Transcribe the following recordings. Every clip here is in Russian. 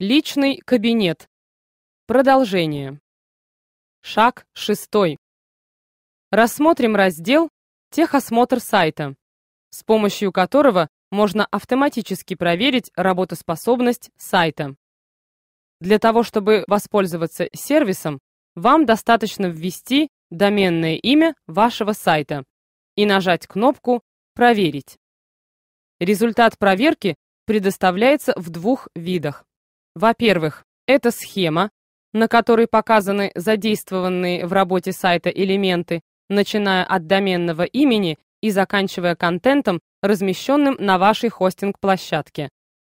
Личный кабинет. Продолжение. Шаг 6. Рассмотрим раздел «Техосмотр сайта», с помощью которого можно автоматически проверить работоспособность сайта. Для того, чтобы воспользоваться сервисом, вам достаточно ввести доменное имя вашего сайта и нажать кнопку «Проверить». Результат проверки предоставляется в двух видах. Во-первых, это схема, на которой показаны задействованные в работе сайта элементы, начиная от доменного имени и заканчивая контентом, размещенным на вашей хостинг-площадке.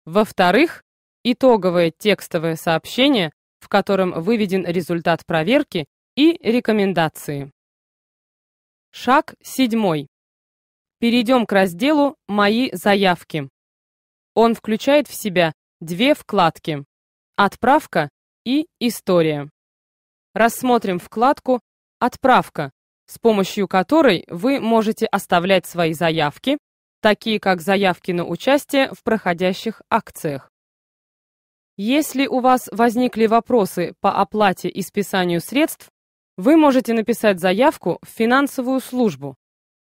Во-вторых, итоговое текстовое сообщение, в котором выведен результат проверки и рекомендации. Шаг 7. Перейдем к разделу «Мои заявки». Он включает в себя две вкладки «Отправка» и «История». Рассмотрим вкладку «Отправка», с помощью которой вы можете оставлять свои заявки, такие как заявки на участие в проходящих акциях. Если у вас возникли вопросы по оплате и списанию средств, вы можете написать заявку в финансовую службу.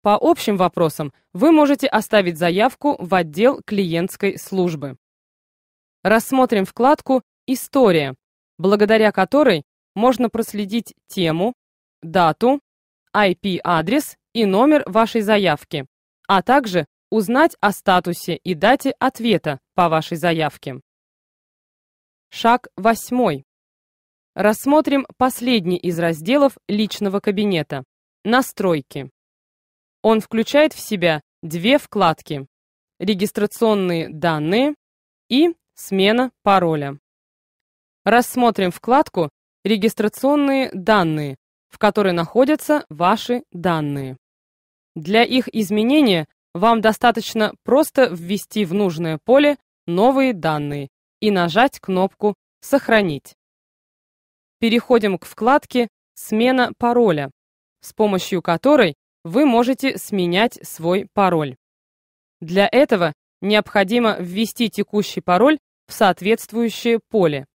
По общим вопросам вы можете оставить заявку в отдел клиентской службы. Рассмотрим вкладку История, благодаря которой можно проследить тему, дату, IP-адрес и номер вашей заявки, а также узнать о статусе и дате ответа по вашей заявке. Шаг восьмой. Рассмотрим последний из разделов личного кабинета – настройки. Он включает в себя две вкладки – регистрационные данные и смена пароля. Рассмотрим вкладку «Регистрационные данные», в которой находятся ваши данные. Для их изменения вам достаточно просто ввести в нужное поле «Новые данные» и нажать кнопку «Сохранить». Переходим к вкладке «Смена пароля», с помощью которой вы можете сменять свой пароль. Для этого необходимо ввести текущий пароль в соответствующее поле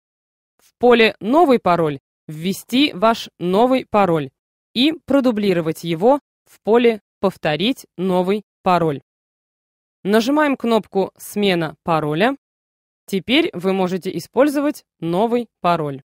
поле «Новый пароль» ввести ваш новый пароль и продублировать его в поле «Повторить новый пароль». Нажимаем кнопку «Смена пароля». Теперь вы можете использовать новый пароль.